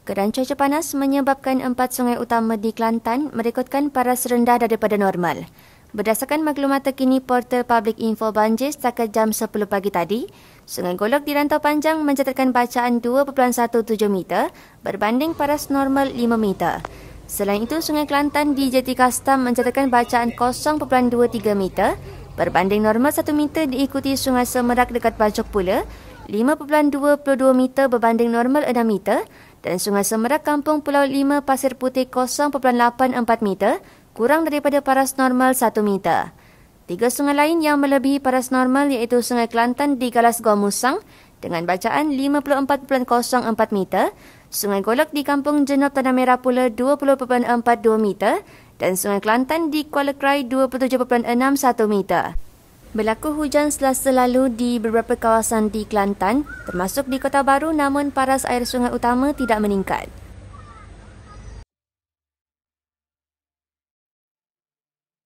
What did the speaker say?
Keadaan cuaca panas menyebabkan empat sungai utama di Kelantan merekodkan paras rendah daripada normal. Berdasarkan maklumat terkini portal Public Info Banjir setakat jam 10 pagi tadi, Sungai Golok di Rantau Panjang mencatatkan bacaan 2.17 meter berbanding paras normal 5 meter. Selain itu, Sungai Kelantan di Jati Kastam mencatatkan bacaan 0.23 meter berbanding normal 1 meter diikuti Sungai Semerak dekat Bajok pula 5.22 meter berbanding normal 6 meter dan Sungai Semerak Kampung Pulau 5 Pasir Putih 0.84 meter, kurang daripada paras normal 1 meter. Tiga sungai lain yang melebihi paras normal iaitu Sungai Kelantan di Galas Gomusang dengan bacaan 54.04 meter, Sungai Golok di Kampung Jenop Tanah Merah pula 20.42 meter dan Sungai Kelantan di Kuala Krai 27.61 meter. Berlaku hujan selasa lalu di beberapa kawasan di Kelantan termasuk di Kota Baru namun paras air sungai utama tidak meningkat.